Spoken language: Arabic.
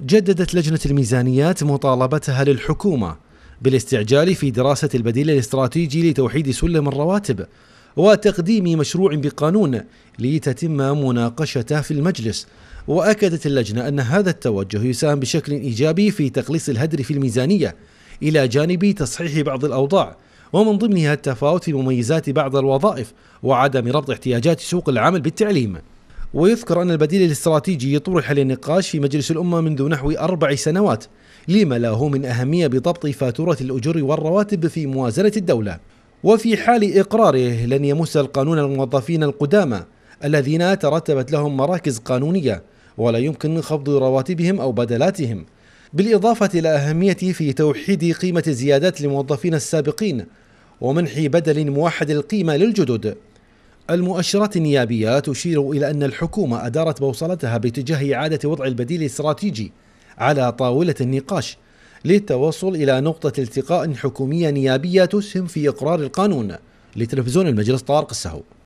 جددت لجنة الميزانيات مطالبتها للحكومة بالاستعجال في دراسة البديل الاستراتيجي لتوحيد سلم الرواتب وتقديم مشروع بقانون لتتم مناقشته في المجلس واكدت اللجنه ان هذا التوجه يساهم بشكل ايجابي في تقليص الهدر في الميزانيه الى جانب تصحيح بعض الاوضاع ومن ضمنها التفاوت في مميزات بعض الوظائف وعدم ربط احتياجات سوق العمل بالتعليم ويذكر أن البديل الاستراتيجي يطرح للنقاش في مجلس الأمة منذ نحو أربع سنوات لما له من أهمية بضبط فاتورة الأجور والرواتب في موازنة الدولة وفي حال إقراره لن يمس القانون الموظفين القدامى الذين ترتبت لهم مراكز قانونية ولا يمكن خفض رواتبهم أو بدلاتهم بالإضافة إلى أهميته في توحيد قيمة الزيادات للموظفين السابقين ومنح بدل موحد القيمة للجدد المؤشرات النيابية تشير إلى أن الحكومة أدارت بوصلتها باتجاه إعادة وضع البديل الاستراتيجي على طاولة النقاش للتوصل إلى نقطة التقاء حكومية نيابية تسهم في إقرار القانون لتلفزيون المجلس طارق السهو